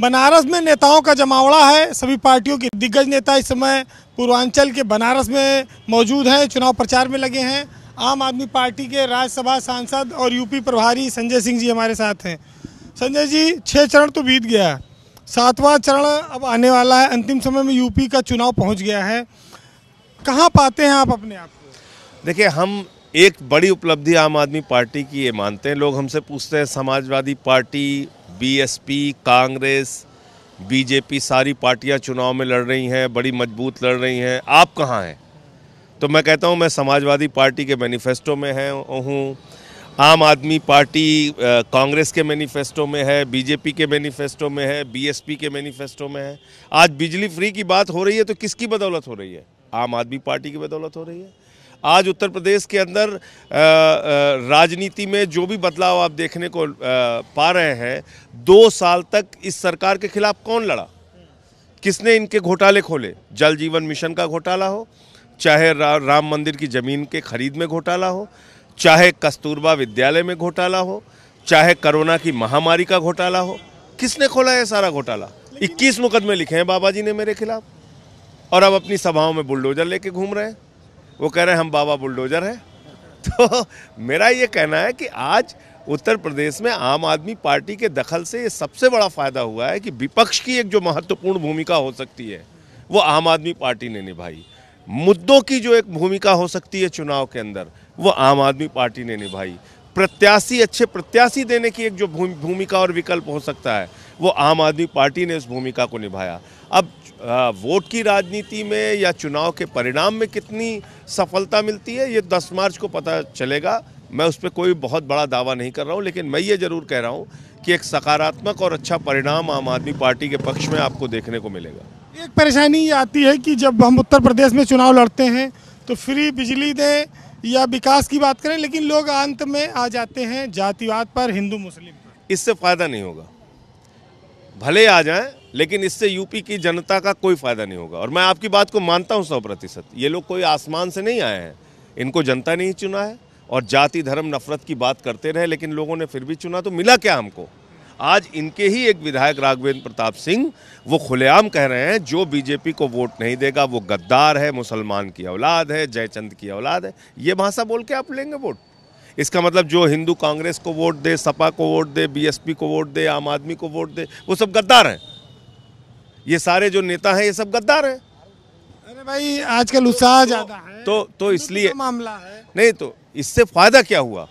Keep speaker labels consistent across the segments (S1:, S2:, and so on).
S1: बनारस में नेताओं का जमावड़ा है सभी पार्टियों के दिग्गज नेता इस समय पूर्वांचल के बनारस में मौजूद हैं चुनाव प्रचार में लगे हैं आम आदमी पार्टी के राज्यसभा सांसद और यूपी प्रभारी संजय सिंह जी हमारे साथ हैं संजय जी छः चरण तो बीत गया है सातवां चरण अब आने वाला है अंतिम समय में यूपी का चुनाव पहुँच गया है कहाँ पाते हैं आप अपने आप
S2: देखिए हम एक बड़ी उपलब्धि आम आदमी पार्टी की ये मानते हैं लोग हमसे पूछते हैं Samajwadi party BSP Congress BJP सारी पार्टियां चुनाव में लड़ रही हैं बड़ी मजबूत लड़ रही हैं आप कहाँ हैं तो मैं कहता हूँ मैं समाजवादी पार्टी के मैनिफेस्टो में है हूँ आम आदमी पार्टी कांग्रेस के मैनिफेस्टो में है बीजेपी के मैनिफेस्टो में है बीएसपी के मैनिफेस्टो में है आज बिजली फ्री की बात हो रही है तो किसकी बदौलत हो रही है आम आदमी पार्टी की बदौलत हो रही है आज उत्तर प्रदेश के अंदर राजनीति में जो भी बदलाव आप देखने को पा रहे हैं दो साल तक इस सरकार के खिलाफ कौन लड़ा किसने इनके घोटाले खोले जल जीवन मिशन का घोटाला हो चाहे रा, राम मंदिर की ज़मीन के खरीद में घोटाला हो चाहे कस्तूरबा विद्यालय में घोटाला हो चाहे कोरोना की महामारी का घोटाला हो किसने खोला है सारा घोटाला 21 मुकदमे लिखे हैं बाबा जी ने मेरे खिलाफ और अब अपनी सभाओं में बुलडोजर लेके घूम रहे हैं वो कह रहे हैं हम बाबा बुलडोजर हैं तो मेरा ये कहना है कि आज उत्तर प्रदेश में आम आदमी पार्टी के दखल से ये सबसे बड़ा फ़ायदा हुआ है कि विपक्ष की एक जो महत्वपूर्ण भूमिका हो सकती है वो आम आदमी पार्टी ने निभाई मुद्दों की जो एक भूमिका हो सकती है चुनाव के अंदर वो आम आदमी पार्टी ने निभाई प्रत्याशी अच्छे प्रत्याशी देने की एक जो भूमिका और विकल्प हो सकता है वो आम आदमी पार्टी ने इस भूमिका को निभाया अब वोट की राजनीति में या चुनाव के परिणाम में कितनी सफलता मिलती है ये 10 मार्च को पता चलेगा मैं उस पर कोई बहुत बड़ा दावा नहीं कर रहा हूँ लेकिन मैं ये ज़रूर कह रहा हूँ कि एक सकारात्मक और अच्छा परिणाम आम आदमी पार्टी के पक्ष में आपको देखने को मिलेगा
S1: एक परेशानी ये आती है कि जब हम उत्तर प्रदेश में चुनाव लड़ते हैं तो फ्री बिजली दें या विकास की बात करें लेकिन लोग अंत में आ जाते हैं जातिवाद पर हिंदू मुस्लिम
S2: पर इससे फ़ायदा नहीं होगा भले आ जाएं लेकिन इससे यूपी की जनता का कोई फायदा नहीं होगा और मैं आपकी बात को मानता हूं सौ प्रतिशत ये लोग कोई आसमान से नहीं आए हैं इनको जनता ने ही चुना है और जाति धर्म नफरत की बात करते रहे लेकिन लोगों ने फिर भी चुना तो मिला क्या हमको आज इनके ही एक विधायक राघवेंद्र प्रताप सिंह वो खुलेआम कह रहे हैं जो बीजेपी को वोट नहीं देगा वो गद्दार है मुसलमान की औलाद है जयचंद की औलाद है ये भाषा बोल के आप लेंगे वोट इसका मतलब जो हिंदू कांग्रेस को वोट दे सपा को वोट दे बीएसपी को वोट दे आम आदमी को वोट दे वो सब गद्दार हैं ये सारे जो नेता हैं ये सब गद्दार हैं अरे भाई आजकल उत्साह तो- ज़्यादा है तो तो इसलिए मामला है नहीं तो इससे फ़ायदा क्या हुआ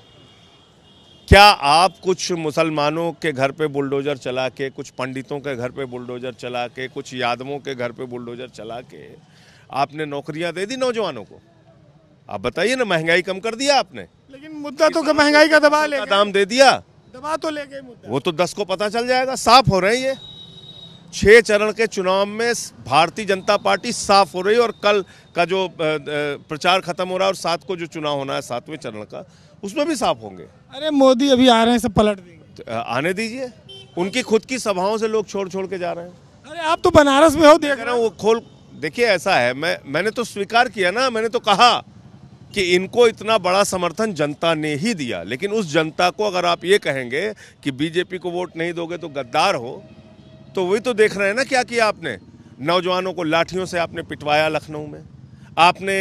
S2: क्या आप कुछ मुसलमानों के घर पे बुलडोज़र चला के कुछ पंडितों के घर पे बुलडोज़र चला के कुछ यादवों के घर पे बुलडोज़र चला के आपने नौकरियां दे दी नौजवानों को आप बताइए ना महंगाई कम कर दिया आपने
S1: मुद्दा तो महंगाई का दबा ले दाम दे दिया दबा तो ले गए
S2: वो तो दस को पता चल जाएगा साफ हो रहे हैं ये छह चरण के चुनाव में भारतीय जनता पार्टी साफ हो रही है और कल का जो प्रचार खत्म हो रहा है और सात को जो चुनाव होना है सातवें चरण का उसमें भी साफ होंगे अरे मोदी अभी आ रहे हैं सब पलट देंगे तो, आने दीजिए उनकी खुद की सभाओं से लोग छोड़ छोड़ के जा रहे हैं अरे आप तो बनारस में हो देख रहे हो वो खोल देखिए ऐसा है मैं मैंने तो स्वीकार किया ना मैंने तो कहा कि इनको इतना बड़ा समर्थन जनता ने ही दिया लेकिन उस जनता को अगर आप ये कहेंगे कि बीजेपी को वोट नहीं दोगे तो गद्दार हो तो वही तो देख रहे हैं ना क्या किया आपने नौजवानों को लाठियों से आपने पिटवाया लखनऊ में आपने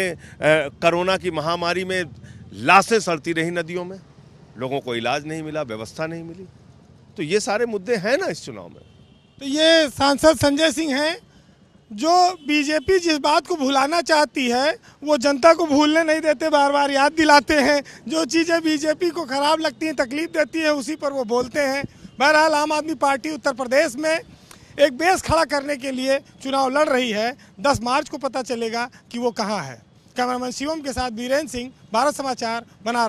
S2: कोरोना की महामारी में लाशें सड़ती रही नदियों में लोगों को इलाज नहीं मिला व्यवस्था नहीं मिली तो ये सारे मुद्दे हैं ना इस चुनाव में
S1: तो ये सांसद संजय सिंह हैं जो बीजेपी जिस बात को भुलाना चाहती है वो जनता को भूलने नहीं देते बार बार याद दिलाते हैं जो चीज़ें बीजेपी को ख़राब लगती हैं तकलीफ देती हैं उसी पर वो बोलते हैं बहरहाल आम आदमी पार्टी उत्तर प्रदेश में एक बेस खड़ा करने के लिए चुनाव लड़ रही है दस मार्च को पता चलेगा कि वो कहाँ है कैमरामैन शिवम के साथ वीरेन्द्र सिंह भारत समाचार बना